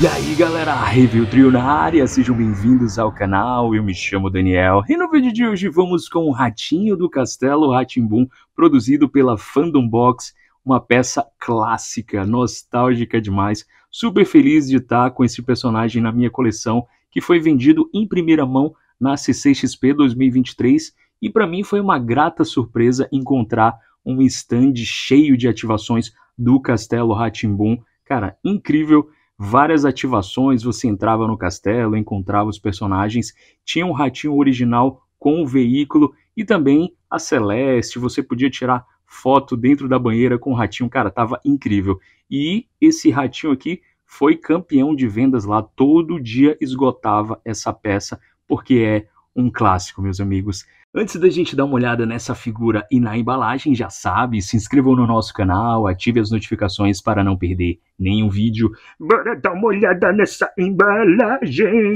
E aí galera, Review Trio na área, sejam bem-vindos ao canal, eu me chamo Daniel e no vídeo de hoje vamos com o Ratinho do Castelo Ratimbum, produzido pela Fandom Box, uma peça clássica, nostálgica demais, super feliz de estar com esse personagem na minha coleção, que foi vendido em primeira mão na CCXP 2023 e para mim foi uma grata surpresa encontrar um stand cheio de ativações do Castelo Ratimbum. Cara, incrível várias ativações, você entrava no castelo, encontrava os personagens, tinha um ratinho original com o veículo e também a Celeste, você podia tirar foto dentro da banheira com o ratinho, cara, tava incrível. E esse ratinho aqui foi campeão de vendas lá, todo dia esgotava essa peça, porque é um clássico, meus amigos. Antes da gente dar uma olhada nessa figura e na embalagem, já sabe, se inscreva no nosso canal, ative as notificações para não perder nenhum vídeo. Bora dar uma olhada nessa embalagem!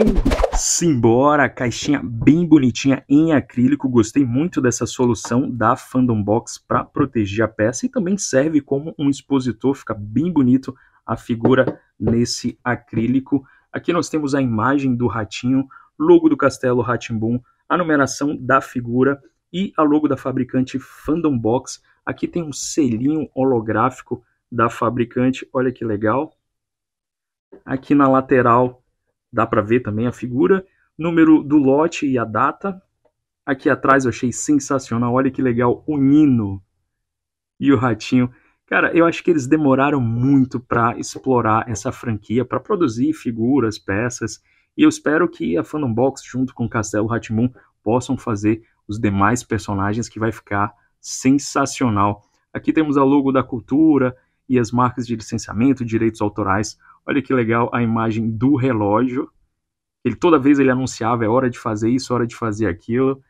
Simbora, caixinha bem bonitinha em acrílico, gostei muito dessa solução da Fandom Box para proteger a peça e também serve como um expositor, fica bem bonito a figura nesse acrílico. Aqui nós temos a imagem do ratinho, logo do castelo Ratimbum, a numeração da figura e a logo da fabricante Fandom Box. Aqui tem um selinho holográfico da fabricante, olha que legal. Aqui na lateral dá para ver também a figura, número do lote e a data. Aqui atrás eu achei sensacional, olha que legal, o Nino e o Ratinho. Cara, eu acho que eles demoraram muito para explorar essa franquia, para produzir figuras, peças e eu espero que a Fandom Box, junto com o Castelo Ratimun, possam fazer os demais personagens, que vai ficar sensacional. Aqui temos a logo da cultura e as marcas de licenciamento, direitos autorais. Olha que legal a imagem do relógio. Ele toda vez ele anunciava, é hora de fazer isso, hora de fazer aquilo.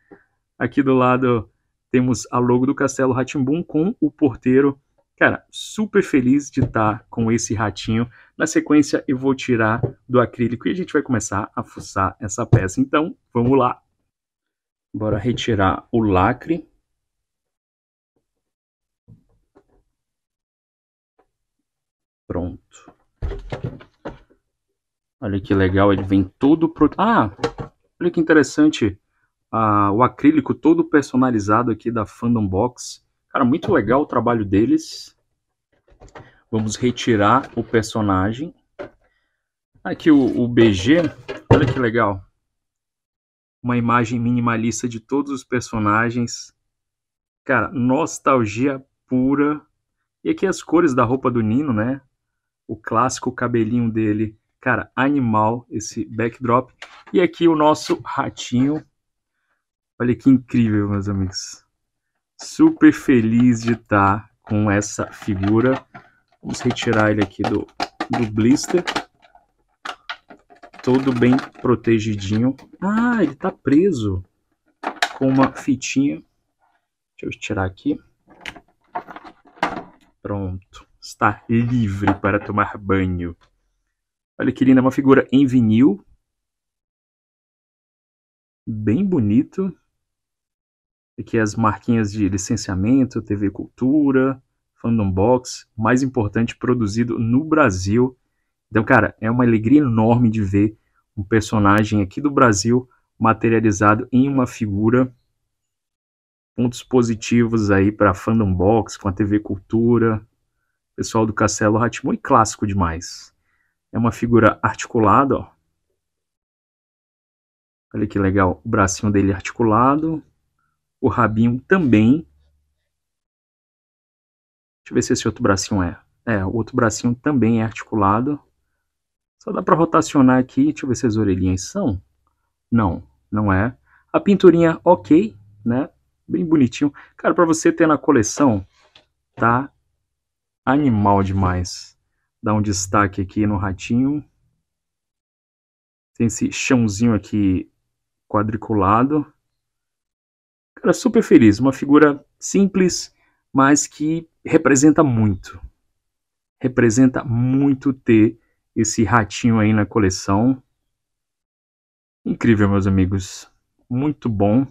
Aqui do lado temos a logo do Castelo Ratimbum com o porteiro Cara, super feliz de estar tá com esse ratinho. Na sequência, eu vou tirar do acrílico e a gente vai começar a fuçar essa peça. Então, vamos lá. Bora retirar o lacre. Pronto. Olha que legal, ele vem todo... Pro... Ah, olha que interessante. Ah, o acrílico todo personalizado aqui da Fandom Box. Cara, muito legal o trabalho deles. Vamos retirar o personagem. Aqui o, o BG, olha que legal. Uma imagem minimalista de todos os personagens. Cara, nostalgia pura. E aqui as cores da roupa do Nino, né? O clássico cabelinho dele. Cara, animal esse backdrop. E aqui o nosso ratinho. Olha que incrível, meus amigos super feliz de estar tá com essa figura. Vamos retirar ele aqui do, do blister. Todo bem protegidinho. Ah, ele tá preso com uma fitinha. Deixa eu tirar aqui. Pronto. Está livre para tomar banho. Olha que linda, é uma figura em vinil. Bem bonito que as marquinhas de licenciamento, TV Cultura, Fandom Box, mais importante produzido no Brasil. Então, cara, é uma alegria enorme de ver um personagem aqui do Brasil materializado em uma figura. Pontos positivos aí para Fandom Box, com a TV Cultura, pessoal do Castelo Ratmon e clássico demais. É uma figura articulada, ó. Olha que legal, o bracinho dele articulado, o rabinho também. Deixa eu ver se esse outro bracinho é. É, o outro bracinho também é articulado. Só dá para rotacionar aqui. Deixa eu ver se as orelhinhas são. Não, não é. A pinturinha ok, né? Bem bonitinho. Cara, para você ter na coleção, tá animal demais. Dá um destaque aqui no ratinho. Tem esse chãozinho aqui quadriculado super feliz, uma figura simples, mas que representa muito. Representa muito ter esse ratinho aí na coleção. Incrível, meus amigos. Muito bom.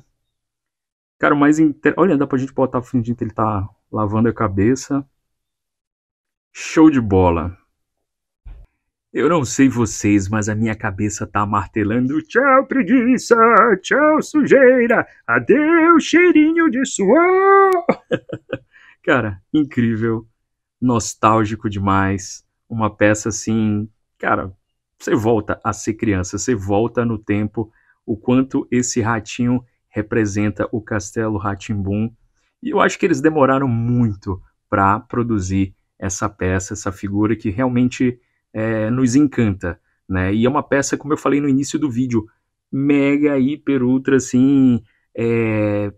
Cara, mais. Inter... Olha, dá pra gente botar fingindo que ele tá lavando a cabeça. Show de bola. Eu não sei vocês, mas a minha cabeça tá martelando tchau preguiça, tchau sujeira, adeus cheirinho de suor. cara, incrível, nostálgico demais, uma peça assim, cara, você volta a ser criança, você volta no tempo, o quanto esse ratinho representa o Castelo Ratimbum. E eu acho que eles demoraram muito para produzir essa peça, essa figura que realmente é, nos encanta, né? E é uma peça, como eu falei no início do vídeo, mega, hiper, ultra, assim, é,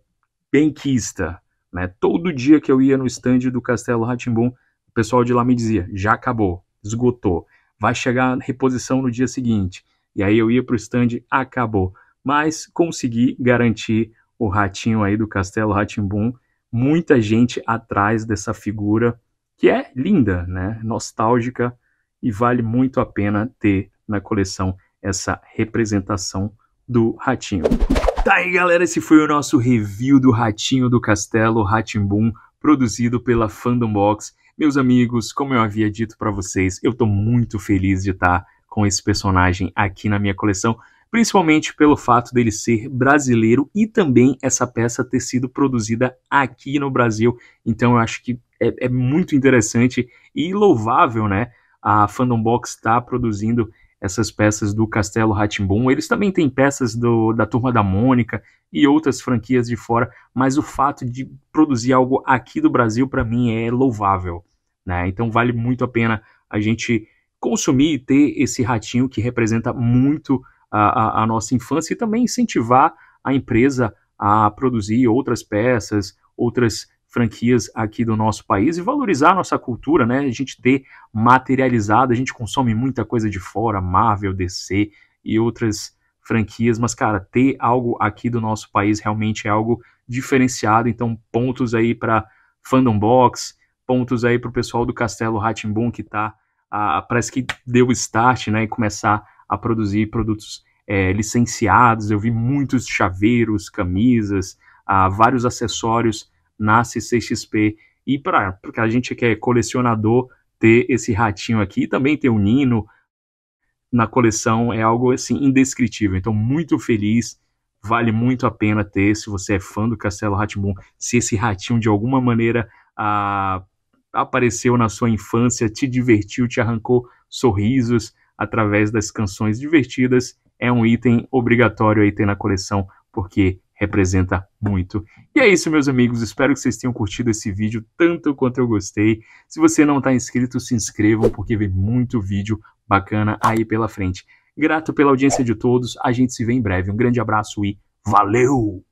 benquista, né? Todo dia que eu ia no estande do Castelo Ratimbum, o pessoal de lá me dizia, já acabou, esgotou, vai chegar reposição no dia seguinte. E aí eu ia para o estande, acabou. Mas consegui garantir o ratinho aí do Castelo Ratimbum, muita gente atrás dessa figura que é linda, né? Nostálgica, e vale muito a pena ter na coleção essa representação do ratinho. Tá aí, galera, esse foi o nosso review do Ratinho do Castelo Ratimbum, produzido pela Fandom Box. Meus amigos, como eu havia dito para vocês, eu tô muito feliz de estar tá com esse personagem aqui na minha coleção, principalmente pelo fato dele ser brasileiro e também essa peça ter sido produzida aqui no Brasil. Então eu acho que é, é muito interessante e louvável, né? a Fandom Box está produzindo essas peças do Castelo Ratimbum. Eles também têm peças do, da Turma da Mônica e outras franquias de fora, mas o fato de produzir algo aqui do Brasil para mim é louvável, né? Então vale muito a pena a gente consumir e ter esse ratinho que representa muito a, a, a nossa infância e também incentivar a empresa a produzir outras peças, outras franquias aqui do nosso país e valorizar nossa cultura, né? A gente ter materializado, a gente consome muita coisa de fora, Marvel, DC e outras franquias, mas cara, ter algo aqui do nosso país realmente é algo diferenciado, então pontos aí para Fandom Box, pontos aí para o pessoal do Castelo Ratimbun que tá parece que deu start, né, e começar a produzir produtos é, licenciados. Eu vi muitos chaveiros, camisas, vários acessórios na CCXP. E para a gente que é colecionador, ter esse ratinho aqui, também ter o um Nino na coleção é algo assim indescritível. Então, muito feliz, vale muito a pena ter. Se você é fã do Castelo Ratboom, se esse ratinho de alguma maneira apareceu na sua infância, te divertiu, te arrancou sorrisos através das canções divertidas, é um item obrigatório aí ter na coleção, porque representa muito. E é isso, meus amigos. Espero que vocês tenham curtido esse vídeo tanto quanto eu gostei. Se você não está inscrito, se inscrevam, porque vem muito vídeo bacana aí pela frente. Grato pela audiência de todos. A gente se vê em breve. Um grande abraço e valeu!